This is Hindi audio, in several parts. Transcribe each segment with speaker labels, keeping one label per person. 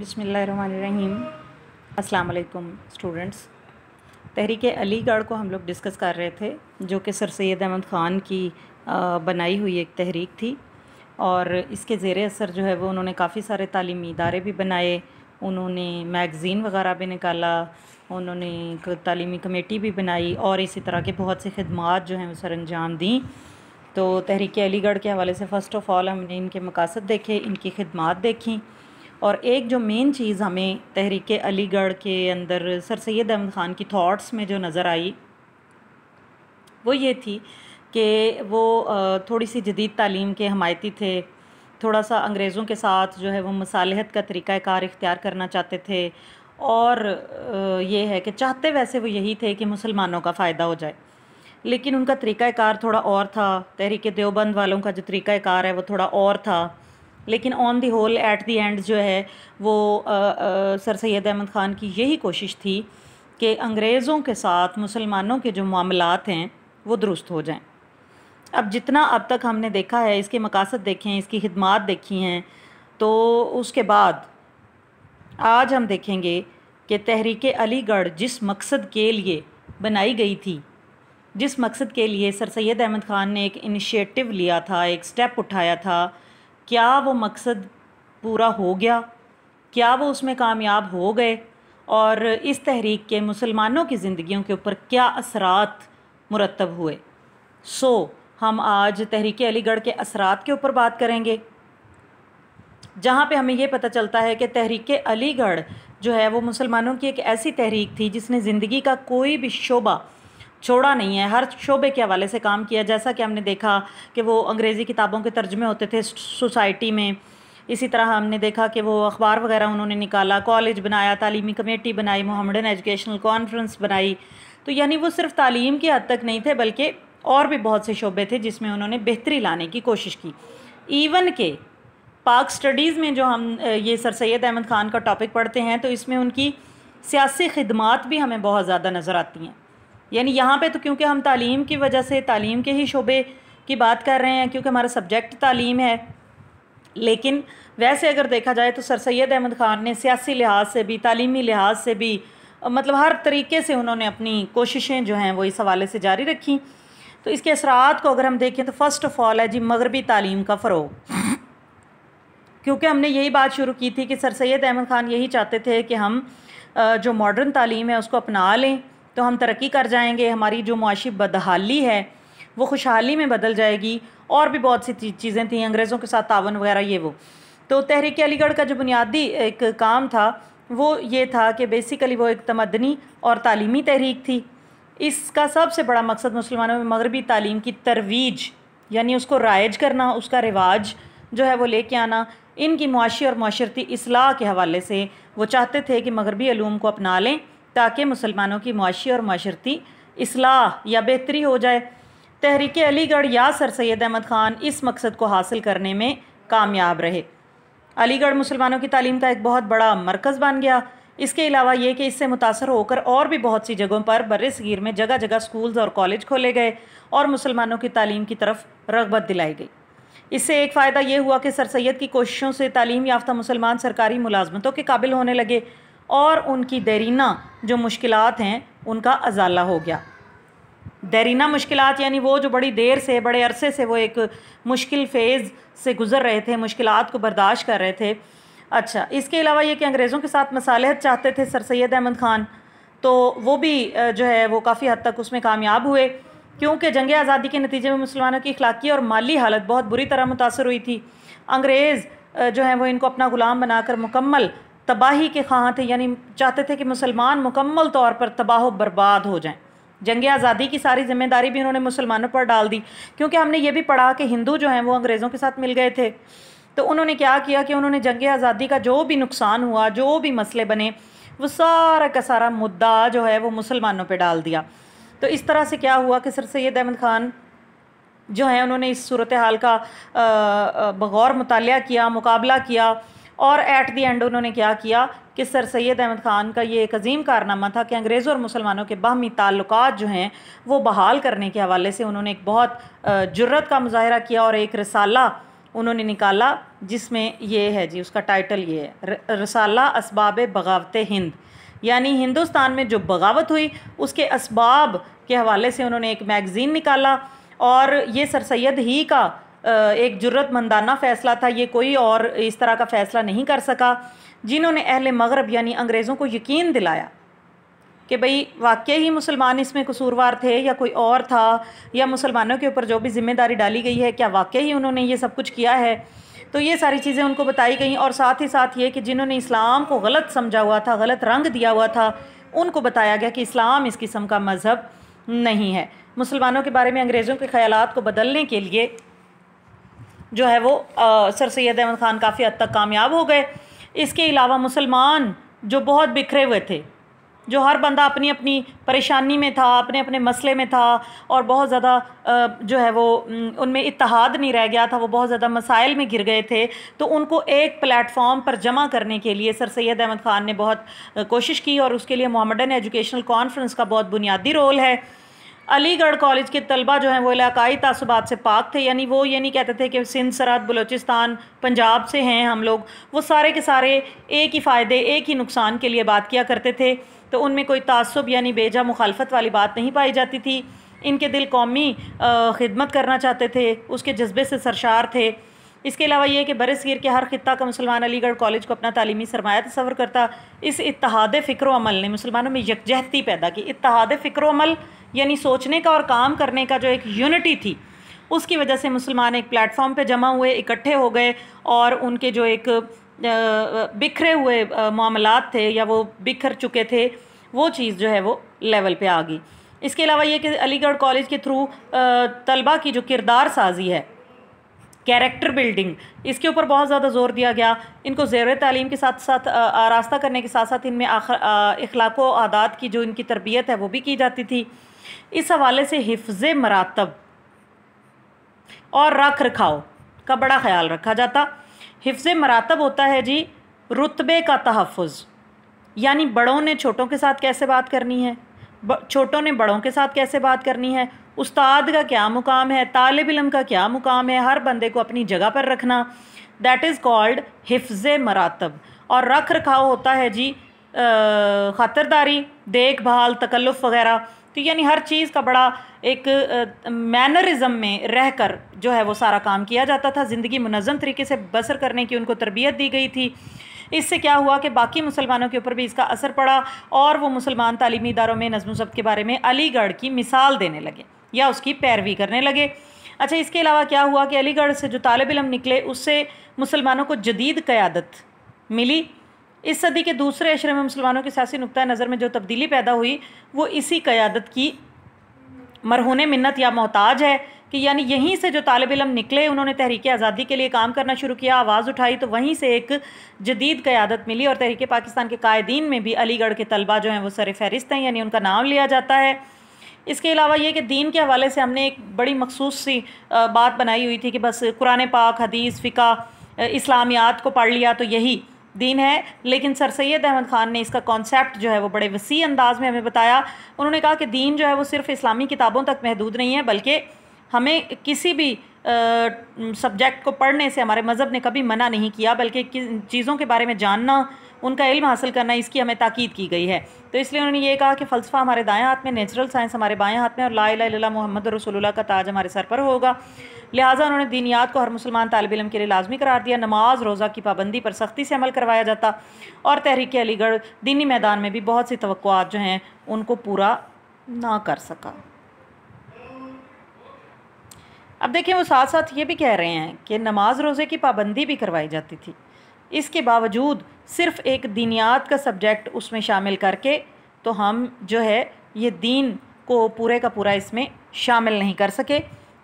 Speaker 1: बिसमीम अस्सलाम स्टूडेंट्स तहरीक अलीगढ़ को हम लोग डिस्कस कर रहे थे जो कि सर सैद अहमद ख़ान की बनाई हुई एक तहरीक थी और इसके ज़ेर असर जो है वो उन्होंने काफ़ी सारे तालीमी इदारे भी बनाए उन्होंने मैगज़ीन वगैरह भी निकाला उन्होंने तालीमी कमेटी भी बनाई और इसी तरह के बहुत से खदमात जो हैं वो सर अंजाम दी तो तहरीक अलीगढ़ के हवाले से फ़र्स्ट ऑफ़ ऑल हमने इनके मकासद देखे इनकी खदमात देखी और एक जो मेन चीज़ हमें तहरीक अलीगढ़ के अंदर सर सैद अहमद ख़ान की थाट्स में जो नज़र आई वो ये थी कि वो थोड़ी सी जदीद तालीम के हमायती थे थोड़ा सा अंग्रेज़ों के साथ जो है वो मसालहत का तरीक़ाकार इख्तियार करना चाहते थे और ये है कि चाहते वैसे वो यही थे कि मुसलमानों का फ़ायदा हो जाए लेकिन उनका तरीक़ाकार थोड़ा और था तहरीक देवबंद वालों का जो तरीक़ाकार है वो थोड़ा और था लेकिन on the whole at the end जो है वो आ, आ, सर सैद अहमद ख़ान की यही कोशिश थी कि अंग्रेज़ों के साथ मुसलमानों के जो मामलात हैं वो दुरुस्त हो जाएं अब जितना अब तक हमने देखा है इसके मकासद देखे हैं इसकी खदमात देखी हैं तो उसके बाद आज हम देखेंगे कि तहरीक अलीगढ़ जिस मकसद के लिए बनाई गई थी जिस मकसद के लिए सर सैद अहमद ख़ान ने एक इनिशिएटिव लिया था एक स्टेप उठाया था क्या वो मकसद पूरा हो गया क्या वो उसमें कामयाब हो गए और इस तहरीक के मुसलमानों की ज़िंदगियों के ऊपर क्या असरात मुरतब हुए सो हम आज तहरीक अलीगढ़ के असरात के ऊपर बात करेंगे जहाँ पे हमें ये पता चलता है कि तहरीक अलीगढ़ जो है वो मुसलमानों की एक ऐसी तहरीक थी जिसने ज़िंदगी का कोई भी शोबा छोड़ा नहीं है हर शोबे के हवाले से काम किया जैसा कि हमने देखा कि वो अंग्रेज़ी किताबों के तर्जमे होते थे सोसाइटी में इसी तरह हमने देखा कि वो अखबार वगैरह उन्होंने निकाला कॉलेज बनाया तालीमी कमेटी बनाई मोहम्मदन एजुकेशनल कॉन्फ्रेंस बनाई तो यानी वो सिर्फ तालीम की हद तक नहीं थे बल्कि और भी बहुत से शोबे थे जिसमें उन्होंने बेहतरी लाने की कोशिश की इवन के पाक स्टडीज़ में जो हम ये सर सैद अहमद ख़ान का टॉपिक पढ़ते हैं तो इसमें उनकी सियासी खदमात भी हमें बहुत ज़्यादा नज़र आती हैं यानी यहाँ पे तो क्योंकि हम तालीम की वजह से तालीम के ही शोबे की बात कर रहे हैं क्योंकि हमारा सब्जेक्ट तालीम है लेकिन वैसे अगर देखा जाए तो सर सैद अहमद ख़ान ने सियासी लिहाज से भी तालीमी लिहाज से भी मतलब हर तरीके से उन्होंने अपनी कोशिशें जो हैं वो इस हवाले से जारी रखी तो इसके असरात को अगर हम देखें तो फ़र्स्ट ऑफ़ ऑल है जी मगरबी तालीम का फ़रोग क्योंकि हमने यही बात शुरू की थी कि सर सैद अहमद ख़ान यही चाहते थे कि हम जो मॉडर्न तालीम है उसको अपना लें तो हम तरक्की कर जाएंगे हमारी जो मुआशी बदहाली है वो खुशहाली में बदल जाएगी और भी बहुत सी चीज़ें थी अंग्रेज़ों के साथ तावन वगैरह ये वो तो तहरीक अलीगढ़ का जो बुनियादी एक काम था वो ये था कि बेसिकली वो एक तमदनी और तालीमी तहरीक थी इसका सबसे बड़ा मकसद मुसलमानों में मगरबी तालीम की तरवीज यानी उसको राइज करना उसका रिवाज जो है वो लेके आना इनकी मुआशी और माशरती असलाह के हवाले से वो चाहते थे कि मगरबी आलूम को अपना लें ताकि मुसलमानों की मुशी और माशरती असलाह या बेहतरी हो जाए तहरीक अलीगढ़ या सर सैद अहमद ख़ान इस मकसद को हासिल करने में कामयाब रहे अलीगढ़ मुसलमानों की तालीम का एक बहुत बड़ा मरकज़ बन गया इसके अलावा ये कि इससे मुतासर होकर और भी बहुत सी जगहों पर बर सगीर में जगह जगह स्कूल्स और कॉलेज खोले गए और मुसलमानों की तालीम की तरफ रगबत दिलाई गई इससे एक फ़ायदा ये हुआ कि सर सैद की कोशिशों से तालीम याफ़्त मुसलमान सरकारी मुलाजमतों के काबिल होने लगे और उनकी दरीना जो मुश्किल हैं उनका अजाला हो गया दरीना मुश्किल यानी वो जो बड़ी देर से बड़े अरसे से वो एक मुश्किल फ़ेज़ से गुज़र रहे थे मुश्किल को बर्दाश्त कर रहे थे अच्छा इसके अलावा ये कि अंग्रेज़ों के साथ मसालहत चाहते थे सर सैद अहमद ख़ान तो वो भी जो है वो काफ़ी हद तक उसमें कामयाब हुए क्योंकि जंग आज़ादी के नतीजे में मुसलमानों की अखलाकी और माली हालत बहुत बुरी तरह मुतासर हुई थी अंग्रेज़ जो है वो इनको अपना ग़ुलाम बनाकर मुकम्मल तबाही के खां थे यानी चाहते थे कि मुसलमान मुकम्मल तौर पर तबाह बर्बाद हो जाएं जंग आज़ादी की सारी जिम्मेदारी भी उन्होंने मुसलमानों पर डाल दी क्योंकि हमने ये भी पढ़ा कि हिंदू जो हैं वो अंग्रेज़ों के साथ मिल गए थे तो उन्होंने क्या किया कि उन्होंने जंग आज़ादी का जो भी नुकसान हुआ जो भी मसले बने वो सारा का सारा मुद्दा जो है वो मुसलमानों पर डाल दिया तो इस तरह से क्या हुआ कि सर सैद अहमद ख़ान जो है उन्होंने इस सूरत हाल का बगौर मुताल किया मुकाबला किया और एट दी एंड उन्होंने क्या किया कि सर सैद अहमद ख़ान का ये एक अजीम कारनामा था कि अंग्रेज़ों और मुसलमानों के बाहमी ताल्लुक जो हैं वो बहाल करने के हवाले से उन्होंने एक बहुत जुर्रत का मुजाहरा किया और एक रसाला उन्होंने निकाला जिसमें ये है जी उसका टाइटल ये है रसाला इसबाब बगावत हिंद यानी हिंदुस्तान में जो बगावत हुई उसके इसबाब के हवाले से उन्होंने एक मैगज़ीन निकाला और ये सर सैद ही का एक ज़रूरतमंदाना फ़ैसला था ये कोई और इस तरह का फ़ैसला नहीं कर सका जिन्होंने अहल मगरब यानी अंग्रेज़ों को यकीन दिलाया कि भाई वाकई ही मुसलमान इसमें कसूरवार थे या कोई और था या मुसलमानों के ऊपर जो भी ज़िम्मेदारी डाली गई है क्या वाकई ही उन्होंने ये सब कुछ किया है तो ये सारी चीज़ें उनको बताई गई और साथ ही साथ ये कि जिन्होंने इस्लाम को गलत समझा हुआ था गलत रंग दिया हुआ था उनको बताया गया कि इस्लाम इस किस्म का मज़हब नहीं है मुसलमानों के बारे में अंग्रेज़ों के ख्याल को बदलने के लिए जो है वो आ, सर सैद अहमद ख़ान काफ़ी हद तक कामयाब हो गए इसके अलावा मुसलमान जो बहुत बिखरे हुए थे जो हर बंदा अपनी अपनी परेशानी में था अपने अपने मसले में था और बहुत ज़्यादा जो है वो उनमें इतिहाद नहीं रह गया था वो बहुत ज़्यादा मसाइल में घिर गए थे तो उनको एक प्लेटफॉर्म पर जमा करने के लिए सर सैद अहमद ख़ान ने बहुत कोशिश की और उसके लिए मोहम्मदन एजुकेशनल कॉन्फ्रेंस का बहुत बुनियादी रोल है अलीगढ़ कॉलेज के तलबा जो हैं वो इलाकई तसुबात से पाक थे यानी वो ये नहीं कहते थे कि सिंध सरहद बलोचिस्तान पंजाब से हैं हम लोग वो सारे के सारे एक ही फ़ायदे एक ही नुकसान के लिए बात किया करते थे तो उनमें कोई तसब यानी बेजा मुखालफत वाली बात नहीं पाई जाती थी इनके दिल कौमी खिदमत करना चाहते थे उसके जज्बे से सरशार थे इसके अलावा यह कि बरसगीर के हर खत्ता का मुसलमान अलीगढ़ कॉलेज को अपना तालीमी सरमाया तस्वर करता इस इतिहाद फ़िक्रमल ने मुसलमानों में यकजहती पैदा की इतिहाद फ़िक्रमल यानी सोचने का और काम करने का जो एक यूनिटी थी उसकी वजह से मुसलमान एक प्लेटफॉर्म पर जमा हुए इकट्ठे हो गए और उनके जो एक बिखरे हुए मामला थे या वो बिखर चुके थे वो चीज़ जो है वो लेवल पर आ गई इसके अलावा ये कि अलीगढ़ कॉलेज के थ्रू तलबा की जो किरदार साजी है कैरेक्टर बिल्डिंग इसके ऊपर बहुत ज़्यादा जोर दिया गया इनको ज़ेर तालीम के साथ साथ रास्ता करने के साथ साथ इनमें अखलाक आदात की जो इनकी तरबियत है वो भी की जाती थी इस हवाले से हिफ्ज़ मरातब और रख रखाव का बड़ा ख्याल रखा जाता हिफ्ज़ मरातब होता है जी रुतबे का तहफ़ यानी बड़ों ने छोटों के साथ कैसे बात करनी है छोटों ने बड़ों के साथ कैसे बात करनी है उस्ताद का क्या मुकाम है तालब इलम का क्या मुकाम है हर बंदे को अपनी जगह पर रखना दैट इज़ कॉल्ड हिफ्ज़ मरातब और रख रखाव होता है जी ख़ातरदारी देखभाल तकल्लुफ़ वगैरह तो यानी हर चीज़ का बड़ा एक मैनरिज़म में रह कर जो है वो सारा काम किया जाता था ज़िंदगी मुनज़म तरीके से बसर करने की उनको तरबियत दी गई थी इससे क्या हुआ कि बाकी मुसलमानों के ऊपर भी इसका असर पड़ा और वो मुसलमान तालीमी इदारों में नज़म सब के बारे में अलीगढ़ की मिसाल देने लगे या उसकी पैरवी करने लगे अच्छा इसके अलावा क्या हुआ कि अलीगढ़ से जो तालब इलम निकले उससे मुसलमानों को जदीद क़्यादत मिली इस सदी के दूसरे अशरे में मुसलमानों के सियासी नुक़ नज़र में जो तब्दीली पैदा हुई वो इसी क़्यादत की मरहून मन्नत या मोहताज है कि यानी यहीं से जो तालब इलम निकले उन्होंने तहरीक आज़ादी के लिए काम करना शुरू किया आवाज़ उठाई तो वहीं से एक जदीद क़्यादत मिली और तहरीक पाकिस्तान के कायदीन में भी अलीगढ़ के तलबा जो हैं वो सर फहरिस्त हैं यानी उनका नाम लिया जाता है इसके अलावा ये कि दीन के हवाले से हमने एक बड़ी मखसूस सी बात बनाई हुई थी कि बस कुरान पाक हदीस फ़िका इस्लामियात को पढ़ लिया तो यही दीन है लेकिन सर सैद अहमद ख़ान ने इसका कॉन्सेप्ट जो है वो बड़े वसी अंदाज में हमें बताया उन्होंने कहा कि दीन जो है वो सिर्फ़ इस्लामी किताबों तक महदूद नहीं है बल्कि हमें किसी भी सब्जेक्ट को पढ़ने से हमारे मज़हब ने कभी मना नहीं किया बल्कि चीज़ों के बारे में जानना उनका इल्म हासिल करना इसकी हमें ताकीद की गई है तो इसलिए उन्होंने ये कहा कि फ़लसफ़ा हमारे दाएँ हाथ में नेचुरल साइंस हमारे बाएँ हाथ में और ला ला मोहम्मद रसोल्ला का ताज हमारे सर पर होगा लिहाजा उन्होंने दीनियात को हर मुसलमान तालब इलम के लिए लाजमी करार दिया नमाज रोज़ा की पाबंदी पर सख्ती से अमल करवाया जाता और तहरीक अलीगढ़ दीनी मैदान में भी बहुत सी तो जो हैं उनको पूरा ना कर सका अब देखिए वो साथ साथ ये भी कह रहे हैं कि नमाज रोज़े की पाबंदी भी करवाई जाती थी इसके बावजूद सिर्फ़ एक दीनियात का सब्जेक्ट उसमें शामिल करके तो हम जो है ये दीन को पूरे का पूरा इसमें शामिल नहीं कर सके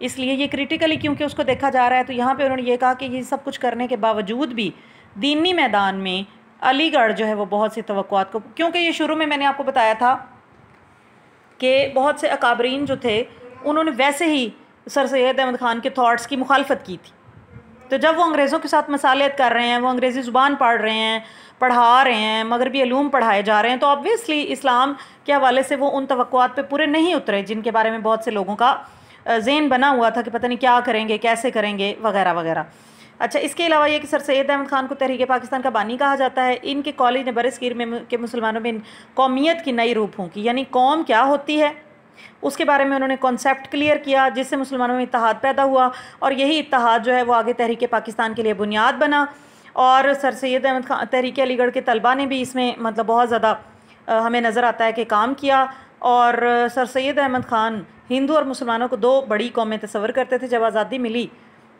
Speaker 1: इसलिए ये क्रिटिकली क्योंकि उसको देखा जा रहा है तो यहाँ पे उन्होंने ये कहा कि ये सब कुछ करने के बावजूद भी दीनी मैदान में अलीगढ़ जो है वो बहुत सी तो को क्योंकि ये शुरू में मैंने आपको बताया था कि बहुत से अकाबरीन जो थे उन्होंने वैसे ही सर सैद अहमद ख़ान के थाट्स की मुखालफत की थी तो जब वो अंग्रेज़ों के साथ मसालियत कर रहे हैं वो अंग्रेज़ी ज़ुबान पढ़ रहे हैं पढ़ा रहे हैं मगरबी आलूम पढ़ाए जा रहे हैं तो ऑबियसली इस्लाम के हवाले से वो उन तवक़ात पर पूरे नहीं उतरे जिनके बारे में बहुत से लोगों का जेन बना हुआ था कि पता नहीं क्या करेंगे कैसे करेंगे वगैरह वगैरह अच्छा इसके अलावा ये कि सर सैद अहमद ख़ान को तहरीक पाकिस्तान का बानी कहा जाता है इनके कॉलेज ने बरसगीर में के मुसलमानों में कौमियत की नई रूप होंगी यानी कौम क्या होती है उसके बारे में उन्होंने कॉन्सेप्ट क्लियर किया जिससे मुसलमानों में इतिहाद पैदा हुआ और यही इतिहाद जो है वो आगे तहरीक पाकिस्तान के लिए बुनियाद बना और सर सैद अहमद खान तहरीक अलीगढ़ के तलबा ने भी इसमें मतलब बहुत ज़्यादा हमें नज़र आता है कि काम किया और सर सैद अहमद ख़ान हिंदू और मुसलमानों को दो बड़ी कौमें तस्वर करते थे जब आज़ादी मिली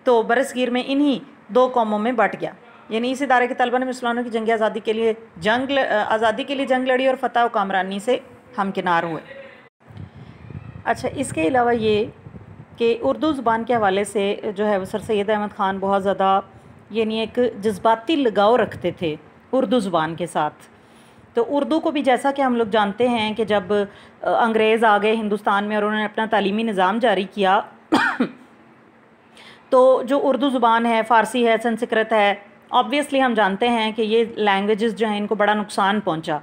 Speaker 1: तो बरसगीर में इन्हीं दो कौमों में बट गया यानी इस इदारे के तलबा ने मुसलमानों की जंग आज़ादी के लिए जंग आज़ादी के लिए जंग लड़ी और फतह कामरानी से हमकिनार हुए अच्छा इसके अलावा ये कि उर्दू ज़ुबान के हवाले से जो है वो सर सैद अहमद ख़ान बहुत ज़्यादा यानी एक जज्बाती लगाव रखते थे उर्दू ज़ुबान के साथ तो उर्दू को भी जैसा कि हम लोग जानते हैं कि जब अंग्रेज़ आ गए हिंदुस्तान में और उन्होंने अपना तालीमी निज़ाम जारी किया तो जो उर्दू ज़ुबान है फ़ारसी है संस्कृत है ऑब्वियसली हम जानते हैं कि ये लैंग्वेजेस जो हैं इनको बड़ा नुकसान पहुंचा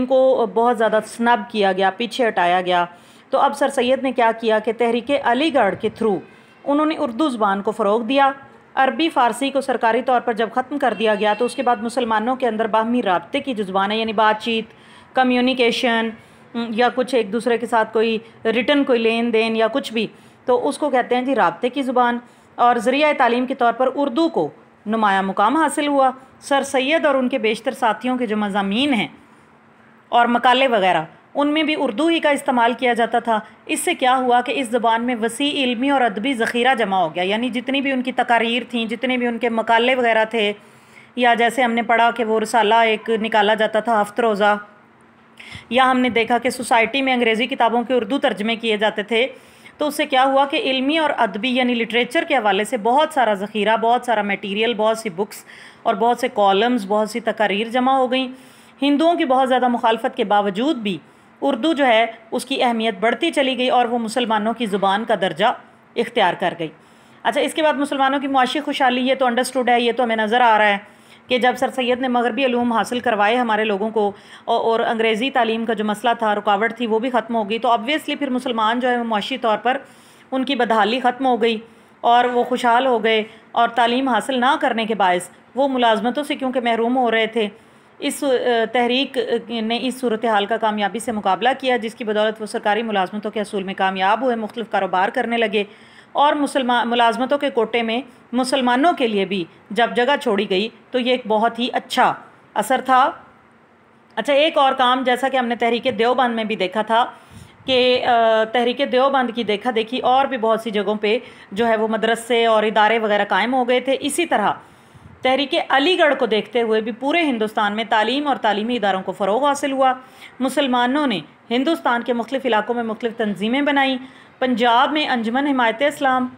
Speaker 1: इनको बहुत ज़्यादा स्नब किया गया पीछे हटाया गया तो अब सर सैद ने क्या किया कि तहरीक अलीगढ़ के थ्रू उन्होंने उर्दू ज़बान को फ़रोग दिया अरबी फ़ारसी को सरकारी तौर पर जब ख़त्म कर दिया गया तो उसके बाद मुसलमानों के अंदर बाहमी रबते की जो ज़बान है यानी बातचीत कम्युनिकेशन या कुछ एक दूसरे के साथ कोई रिटर्न कोई लेन देन या कुछ भी तो उसको कहते हैं जी रबते की ज़ुबान और ज़रिया तालीम के तौर पर उर्दू को नुमाया मुकाम हासिल हुआ सर सैद और उनके बेशतर साथियों के जो मजामी हैं और मकाले वगैरह उनमें भी उर्दू ही का इस्तेमाल किया जाता था इससे क्या हुआ कि इस ज़बान में वसी इलमी और अदबी ज़ख़ीरा जमा हो गया यानी जितनी भी उनकी तकारीर थी जितने भी उनके मकाले वगैरह थे या जैसे हमने पढ़ा कि वो रसाला एक निकाला जाता था हफ्त रोज़ा या हमने देखा कि सोसाइटी में अंग्रेज़ी किताबों के उर्दू तर्जमे किए जाते थे तो उससे क्या हुआ कि इलमी और अदबी यानी लिटरेचर के हवाले से बहुत सारा ज़ख़ीरा बहुत सारा मटीरियल बहुत सी बुक्स और बहुत से कॉलम्स बहुत सी तकारीर जमा हो गई हिंदुओं की बहुत ज़्यादा मुखालफत के बावजूद भी उर्दू जो है उसकी अहमियत बढ़ती चली गई और वो मुसलमानों की ज़ुबान का दर्जा इख्तियार कर गई अच्छा इसके बाद मुसलमानों की मुआशी खुशहाली ये तो अंडरस्टूड है ये तो हमें नज़र आ रहा है कि जब सर सैद ने मगरबी अलूम हासिल करवाए हमारे लोगों को और, अंग्रेज़ी तालीम का जो मसला था रुकावट थी वो भी ख़त्म हो गई तो ऑबियसली फिर मुसलमान जो है मुआशी तौर पर उनकी बदहाली ख़त्म हो गई और वो खुशहाल हो गए और तालीम हासिल ना करने के बायस वो मुलाजमतों से क्योंकि महरूम हो रहे थे इस तहरीक ने इस सूरत हाल का कामयाबी से मुकाबला किया जिसकी बदौलत वो सरकारी मुलाजमतों के असूल में कामयाब हुए मुख्तफ कारोबार करने लगे और मुसलमान मुलाजमतों के कोटे में मुसलमानों के लिए भी जब जगह छोड़ी गई तो ये एक बहुत ही अच्छा असर था अच्छा एक और काम जैसा कि हमने तहरीक देवबंद में भी देखा था कि तहरीक देवबंद की देखा देखी और भी बहुत सी जगहों पे जो है वो मदरसे और इदारे वगैरह कायम हो गए थे इसी तरह तहरीक अलीगढ़ को देखते हुए भी पूरे हिंदुस्तान में तालीम और तालीमी इदारों को फ़रोग हासिल हुआ मुसलमानों ने हिंदुस्तान के मुख्तफ इलाक़ों में मुख्तु तनजीमें बनाईं पंजाब में अंजमन हमायत इस्लाम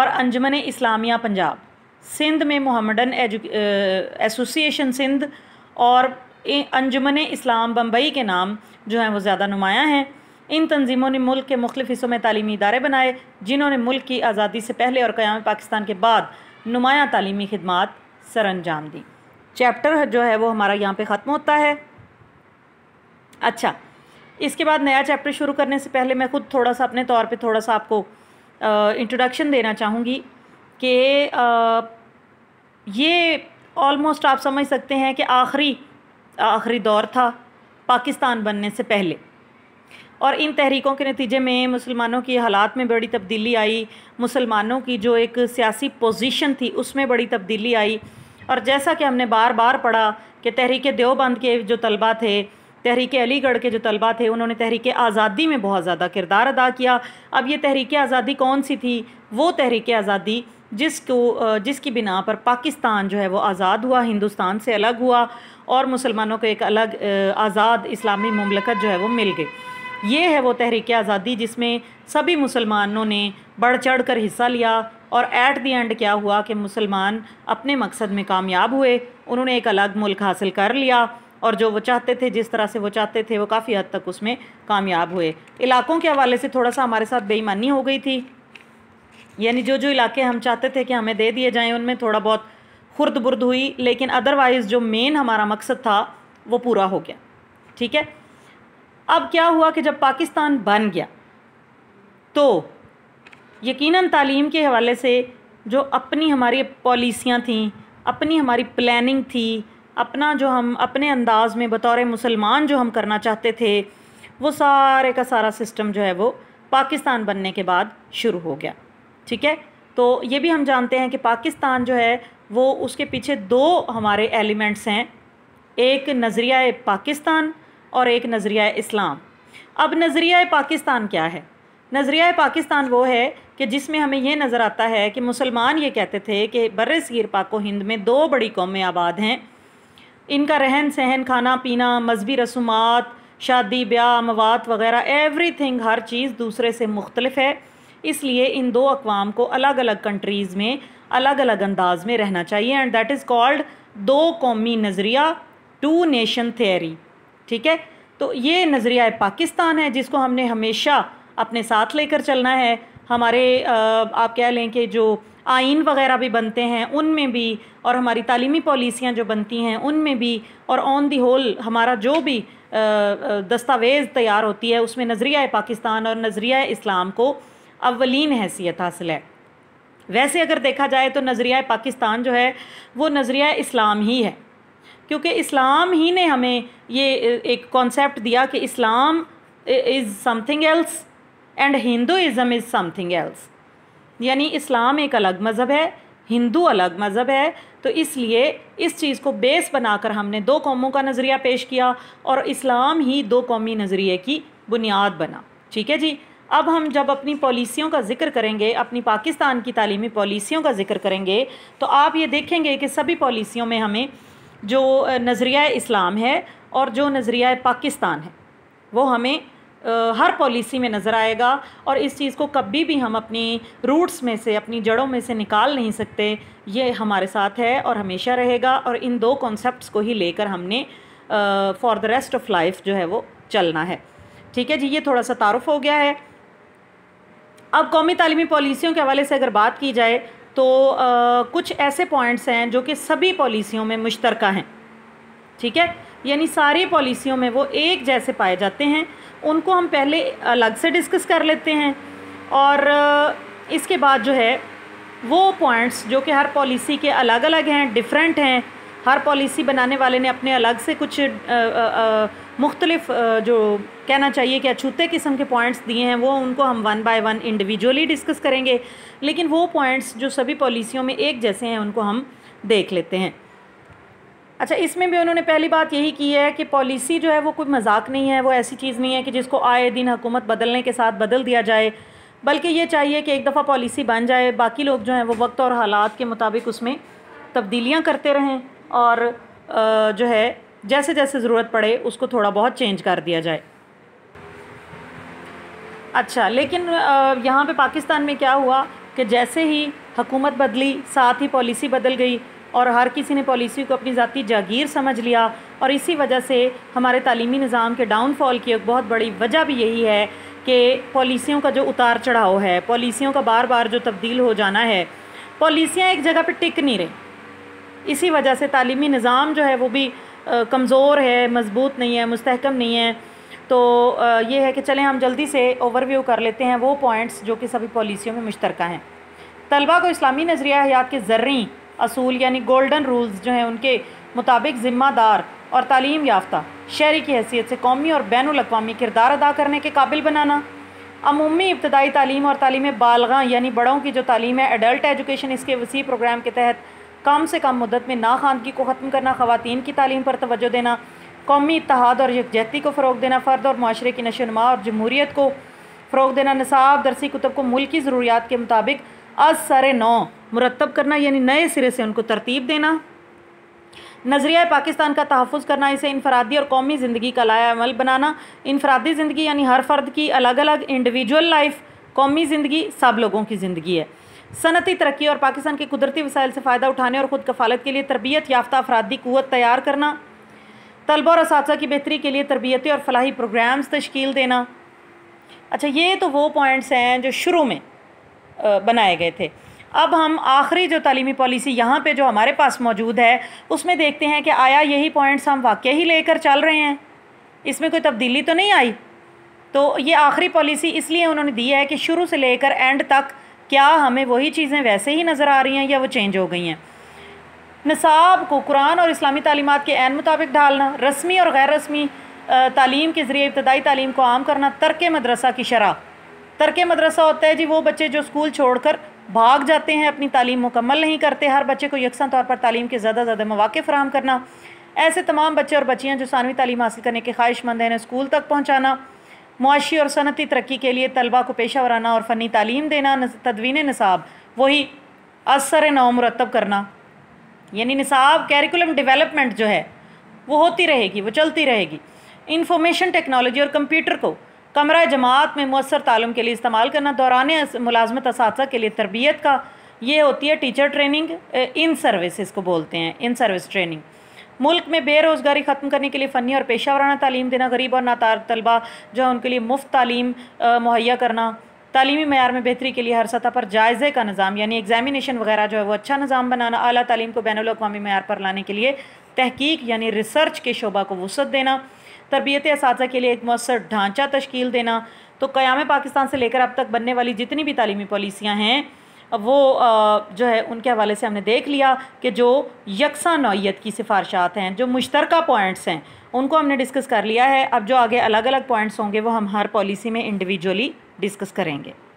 Speaker 1: और अंजमन इस्लामिया पंजाब सिंध में मोहम्मदन एसोसिएशन सिंध और अंजमन इस्लाम बम्बई के नाम जो हैं वो ज़्यादा नुमायाँ हैं इन तंजीमों ने मुल्क के मुख्त हिस्सों में तालीमी इदारे बनाए जिन्होंने मुल्क की आज़ादी से पहले और क़्याम पाकिस्तान के बाद नुमाया तालीमी खदमात सर अंजाम दी चैप्टर जो है वो हमारा यहाँ पे ख़त्म होता है अच्छा इसके बाद नया चैप्टर शुरू करने से पहले मैं खुद थोड़ा सा अपने तौर पे थोड़ा सा आपको इंट्रोडक्शन देना चाहूँगी कि ये ऑलमोस्ट आप समझ सकते हैं कि आखिरी आखिरी दौर था पाकिस्तान बनने से पहले और इन तहरीकों के नतीजे में मुसलमानों की हालात में बड़ी तब्दीली आई मुसलमानों की जो एक सियासी पोजीशन थी उसमें बड़ी तब्दीली आई और जैसा कि हमने बार बार पढ़ा कि तहरीक देवबंद के जो तलबा थे तहरीक अलीगढ़ के जो तलबा थे उन्होंने तहरीक आज़ादी में बहुत ज़्यादा किरदार अदा किया अब ये तहरीक आज़ादी कौन सी थी वो तहरीक आज़ादी जिसको जिसकी बिना पर पाकिस्तान जो है वो आज़ाद हुआ हिंदुस्तान से अलग हुआ और मुसलमानों को एक अलग आज़ाद इस्लामी ममलकत जो है वो मिल गई ये है वो तहरीक आज़ादी जिसमें सभी मुसलमानों ने बढ़ चढ़ कर हिस्सा लिया और एट दी एंड क्या हुआ कि मुसलमान अपने मकसद में कामयाब हुए उन्होंने एक अलग मुल्क हासिल कर लिया और जो वो चाहते थे जिस तरह से वो चाहते थे वो काफ़ी हद तक उसमें कामयाब हुए इलाकों के हवाले से थोड़ा सा हमारे साथ बेईमानी हो गई थी यानी जो जो इलाके हम चाहते थे कि हमें दे दिए जाएँ उनमें थोड़ा बहुत खुर्द बुर्द हुई लेकिन अदरवाइज़ जो मेन हमारा मकसद था वो पूरा हो गया ठीक है अब क्या हुआ कि जब पाकिस्तान बन गया तो यकीनन तालीम के हवाले से जो अपनी हमारी पॉलिसियाँ थीं अपनी हमारी प्लानिंग थी अपना जो हम अपने अंदाज़ में बतौर मुसलमान जो हम करना चाहते थे वो सारे का सारा सिस्टम जो है वो पाकिस्तान बनने के बाद शुरू हो गया ठीक है तो ये भी हम जानते हैं कि पाकिस्तान जो है वो उसके पीछे दो हमारे एलिमेंट्स हैं एक नज़रिया पाकिस्तान और एक नज़रिया इस्लाम अब नज़रिया पाकिस्तान क्या है नज़रिया पाकिस्तान वो है कि जिसमें हमें यह नज़र आता है कि मुसलमान ये कहते थे कि बर सगीर पाको हिंद में दो बड़ी कौमें आबाद हैं इनका रहन सहन खाना पीना मजहबी रसूमात शादी ब्याह मवाद वगैरह एवरी थिंग हर चीज़ दूसरे से मुख्तलफ है इसलिए इन दो अकवाम को अलग अलग कंट्रीज़ में अलग अलग अंदाज में रहना चाहिए एंड दैट इज़ कॉल्ड दो कौमी नज़रिया टू नेशन थेरी ठीक है तो ये नज़रिया पाकिस्तान है जिसको हमने हमेशा अपने साथ लेकर चलना है हमारे आप कह लें कि जो आइन वगैरह भी बनते हैं उनमें भी और हमारी तालीमी पॉलिसियाँ जो बनती हैं उनमें भी और ऑन दी होल हमारा जो भी दस्तावेज़ तैयार होती है उसमें नज़रिया पाकिस्तान और नज़रिया इस्लाम को अवलिन हैसियत हासिल है वैसे अगर देखा जाए तो नज़रिया पाकिस्तान जो है वो नज़रिया इस्लाम ही है क्योंकि इस्लाम ही ने हमें ये एक कॉन्सेप्ट दिया कि Islam is something else and Hinduism is something else यानी इस्लाम एक अलग मज़हब है हिंदू अलग मज़हब है तो इसलिए इस चीज़ को बेस बनाकर हमने दो कौमों का नज़रिया पेश किया और इस्लाम ही दो कौमी नज़रिए की बुनियाद बना ठीक है जी अब हम जब अपनी पॉलिसियों का जिक्र करेंगे अपनी पाकिस्तान की तालीमी पॉलिसियों का जिक्र करेंगे तो आप ये देखेंगे कि सभी पॉलिसियों में हमें जो नज़रिया इस्लाम है और जो नज़रिया पाकिस्तान है वो हमें हर पॉलिसी में नज़र आएगा और इस चीज़ को कभी भी हम अपनी रूट्स में से अपनी जड़ों में से निकाल नहीं सकते ये हमारे साथ है और हमेशा रहेगा और इन दो कॉन्सेप्ट्स को ही लेकर हमने for the rest of life जो है वो चलना है ठीक है जी ये थोड़ा सा तारफ़ हो गया है अब कौमी तलीमी पॉलिसियों के हवाले से अगर बात की जाए तो आ, कुछ ऐसे पॉइंट्स हैं जो कि सभी पॉलिसियों में मुश्तरका हैं ठीक है यानी सारी पॉलिसियों में वो एक जैसे पाए जाते हैं उनको हम पहले अलग से डिस्कस कर लेते हैं और इसके बाद जो है वो पॉइंट्स जो कि हर पॉलिसी के अलग अलग हैं डिफरेंट हैं हर पॉलिसी बनाने वाले ने अपने अलग से कुछ आ, आ, आ, मुख्तलिफ जो कहना चाहिए कि अछूते किस्म के पॉइंट्स दिए हैं वो उनको हम one by one individually discuss करेंगे लेकिन वो पॉइंट्स जो सभी पॉलिसियों में एक जैसे हैं उनको हम देख लेते हैं अच्छा इसमें भी उन्होंने पहली बात यही की है कि पॉलिसी जो है वो कोई मजाक नहीं है वो ऐसी चीज़ नहीं है कि जिसको आए दिन हुकूमत बदलने के साथ बदल दिया जाए बल्कि ये चाहिए कि एक दफ़ा पॉलिसी बन जाए बाकी लोग जो हैं वो वक्त और हालात के मुताबिक उसमें तब्दीलियाँ करते रहें और जो है जैसे जैसे ज़रूरत पड़े उसको थोड़ा बहुत चेंज कर दिया जाए अच्छा लेकिन यहाँ पे पाकिस्तान में क्या हुआ कि जैसे ही हकूमत बदली साथ ही पॉलिसी बदल गई और हर किसी ने पॉलिसी को अपनी ज़ाती जागीर समझ लिया और इसी वजह से हमारे तालीमी निज़ाम के डाउनफॉल की एक बहुत बड़ी वजह भी यही है कि पॉलिसियों का जो उतार चढ़ाव है पॉलिसियों का बार बार जो तब्दील हो जाना है पॉलिसियाँ एक जगह पर टिक नहीं रही इसी वजह से तालीमी निज़ाम जो है वो भी कमज़ोर है मज़बूत नहीं है मुस्तकम नहीं है तो ये है कि चलें हम जल्दी से ओवरव्यू कर लेते हैं वो पॉइंट्स जो कि सभी पॉलिसियों में मुश्तरक हैं तलबा को इस्लामी नज़रिया हयात के ज़र्री असूल यानी गोल्डन रूल्स जो हैं उनके मुताबिक ज़िम्मेदार और तलीम याफ्ता शहरी की हैसियत से कौमी और बैन अवी किरदार अदा करने के काबिल बनाना अमूमी इब्तदाई तलीम और तलीम बालगा यानी बड़ों की जो तलीम है एडल्ट एजुकेशन इसके वसी प्रोग्राम के तहत कम से कम मुद्दत में नाखानगी को ख़त्म करना खातन की तालीम पर तोज्जो देना कौमी इतहाद और यकजहती को फ़रोग देना फ़र्द और माशरे की नशोनमा और जमहूरीत को फ़रोग देना नसाब दरसी कुतब को मुल्क की ज़रूरियात के मुताबिक अज सर नौ मुरतब करना यानी नए सिरे से उनको तरतीब देना नज़रिया पाकिस्तान का तहफ़ करना इसे इनफरादी और कौमी ज़िंदगी का लाया अमल बनाना इनफरादी ज़िंदगी यानी हर फर्द की अलग अलग इंडिविजुअल लाइफ कौमी ज़िंदगी सब लोगों की ज़िंदगी है सनती तरक्की और पाकिस्तान के कुदरती वसाइल से फ़ायदा उठाने और ख़ुद कफालत के लिए तरबियत याफ्ता अफरादी क़वत तैयार करना तलबा और इस की बेहतरी के लिए तरबियती और फलाही प्रोग्राम्स तश्कील देना अच्छा ये तो वो पॉइंट्स हैं जो शुरू में बनाए गए थे अब हम आखिरी जो तलीमी पॉलिसी यहाँ पर जो हमारे पास मौजूद है उसमें देखते हैं कि आया यही पॉइंट्स हम वाक़ ही लेकर चल रहे हैं इसमें कोई तब्दीली तो नहीं आई तो ये आखिरी पॉलिसी इसलिए उन्होंने दी है कि शुरू से लेकर एंड तक क्या हमें वही चीज़ें वैसे ही नज़र आ रही हैं या वो चेंज हो गई हैं नसाब को कुरान और इस्लामी तलीमत के एन मुताबिक ढालना रस्मी और गैर रस्मी तालीम के ज़रिए इब्तदाई तालीम को आम करना तरक मदरसा की शरह तरक मदरसा होता है जी वो बच्चे जो स्कूल छोड़ कर भाग जाते हैं अपनी तालीम मुकम्मल नहीं करते हर बच्चे को यकसा तौर पर तालीम के ज़्यादा ज़्यादा मौाक़ फ़राम करना ऐसे तमाम बच्चे और बच्चियाँ जो सानवी तालीम हासिल करने के ख्वाहिशमंद हैं स्कूल तक पहुँचाना मुआशी और सनती तरक्की के लिए तलबा को पेशा वराना और फ़नी तालीम देना तदवीन नसाब वही असर नौ मुरतब करना यानी नसाब कैरिकुलम डिवेलपमेंट जो है वो होती रहेगी वो चलती रहेगी इंफॉर्मेशन टेक्नोलॉजी और कंप्यूटर को कमरा जमात में मौसर तालम के लिए इस्तेमाल करना दौरान मुलाजमत इस के लिए तरबियत का ये होती है टीचर ट्रेनिंग इन सर्विस को बोलते हैं इन सर्विस ट्रेनिंग मुल्क में बेरोज़गारी ख़त्म करने के लिए फ़नी और पेशा वाराना तालीम देना गरीब और नातार तलबा जो है उनके लिए मुफ्त तालीम मुहैया करना तालीमी मैार में बेहतरी के लिए हर सतह पर जायज़े का निज़ाम यानी एग्जामिनेशन वगैरह जो है वो अच्छा निज़ाम बनाना अली तालीम को बैन अवी मैार पर लाने के लिए तहकीक यानी रिसर्च के शोबा को वसत देना तरबियत इस के लिए एक मौसर ढांचा तश्कील देना तो क़याम पाकिस्तान से लेकर अब तक बनने वाली जितनी भी तालीमी पॉलिसियाँ हैं वो जो है उनके हवाले से हमने देख लिया कि जो यकसा नौीयत की सिफारशात हैं जो मुश्तरका पॉइंट्स हैं उनको हमने डिस्कस कर लिया है अब जो आगे अलग अलग पॉइंट्स होंगे वो हम हर पॉलिसी में इंडिविजुअली डिस्कस करेंगे